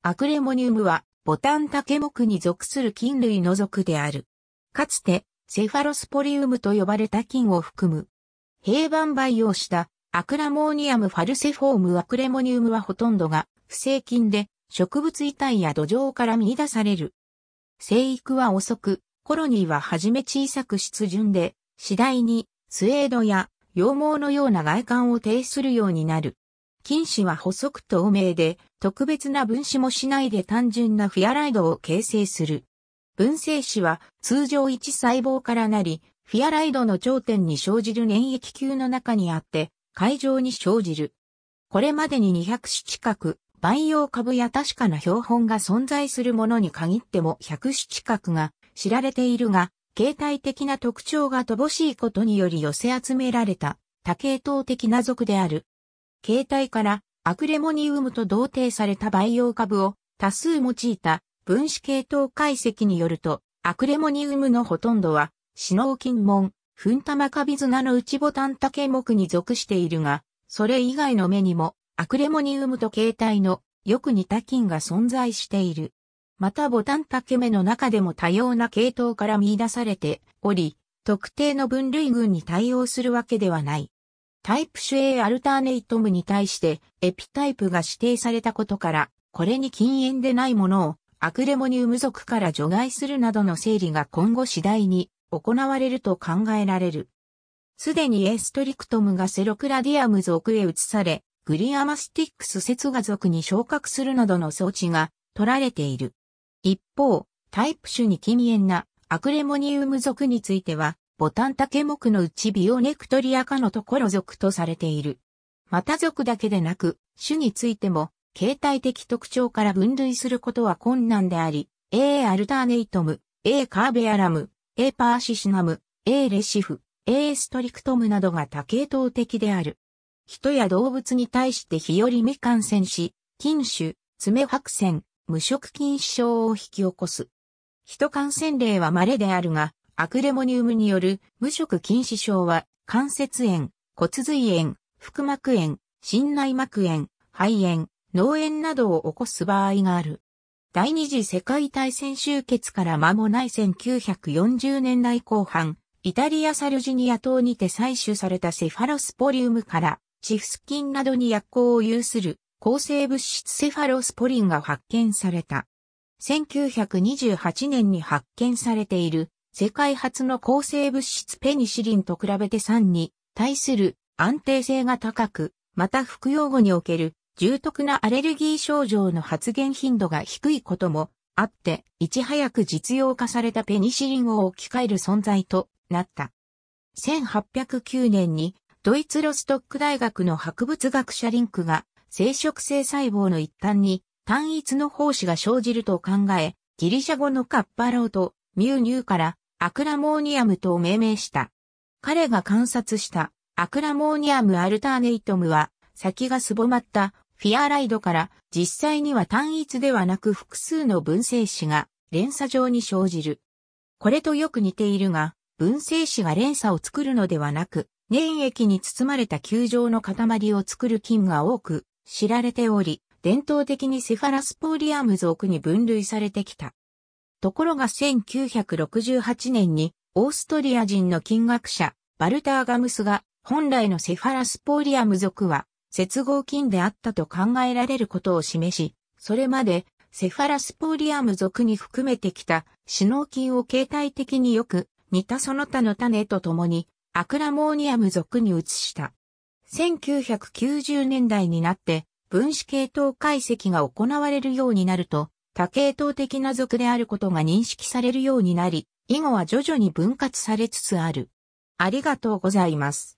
アクレモニウムは、ボタンタケ目に属する菌類の属である。かつて、セファロスポリウムと呼ばれた菌を含む。平板培養したアクラモーニアムファルセフォームアクレモニウムはほとんどが不正菌で植物遺体や土壌から見出される。生育は遅く、コロニーははじめ小さく湿潤で、次第にスエードや羊毛のような外観を呈するようになる。菌糸は細く透明で、特別な分子もしないで単純なフィアライドを形成する。分生子は通常1細胞からなり、フィアライドの頂点に生じる粘液球の中にあって、海上に生じる。これまでに200種近く、培養株や確かな標本が存在するものに限っても100種近くが知られているが、形態的な特徴が乏しいことにより寄せ集められた多系統的な属である形態からアクレモニウムと同定された培養株を多数用いた分子系統解析によると、アクレモニウムのほとんどは、シノウキンモン、フンタマカビズナの内ボタンタケ目に属しているが、それ以外の目にも、アクレモニウムと形態のよく似た菌が存在している。またボタンタケ目の中でも多様な系統から見出されており、特定の分類群に対応するわけではない。タイプ種 A アルターネイトムに対してエピタイプが指定されたことから、これに禁煙でないものをアクレモニウム属から除外するなどの整理が今後次第に行われると考えられる。すでにエストリクトムがセロクラディアム属へ移され、グリアマスティックス節画属に昇格するなどの装置が取られている。一方、タイプ種に禁煙なアクレモニウム属については、ボタンタケ目のうちビオネクトリア科のところ属とされている。また属だけでなく、種についても、形態的特徴から分類することは困難であり、A アルターネイトム、A カーベアラム、A パーシシナム、A レシフ、A ストリクトムなどが多系統的である。人や動物に対して日和未感染し、菌種、爪白線、無色菌症を引き起こす。人感染例は稀であるが、アクレモニウムによる無色禁止症は、関節炎、骨髄炎、腹膜炎、心内膜炎、肺炎、脳炎などを起こす場合がある。第二次世界大戦終結から間もない1940年代後半、イタリアサルジニア島にて採取されたセファロスポリウムから、チフス菌などに薬効を有する抗生物質セファロスポリンが発見された。1928年に発見されている世界初の抗生物質ペニシリンと比べて酸に対する安定性が高く、また服用後における重篤なアレルギー症状の発現頻度が低いこともあって、いち早く実用化されたペニシリンを置き換える存在となった。1809年にドイツロストック大学の博物学者リンクが生殖性細胞の一端に単一の胞子が生じると考え、ギリシャ語のカッパローとミューニューからアクラモーニアムと命名した。彼が観察したアクラモーニアムアルターネイトムは先がすぼまったフィアライドから実際には単一ではなく複数の分性子が連鎖状に生じる。これとよく似ているが、分性子が連鎖を作るのではなく、粘液に包まれた球状の塊を作る菌が多く知られており、伝統的にセファラスポーリアム属に分類されてきた。ところが1968年にオーストリア人の金額者、バルター・ガムスが本来のセファラスポーリアム族は接合金であったと考えられることを示し、それまでセファラスポーリアム族に含めてきた死脳菌を形態的によく似たその他の種とともにアクラモーニアム族に移した。1990年代になって分子系統解析が行われるようになると多系統的な族であることが認識されるようになり、以後は徐々に分割されつつある。ありがとうございます。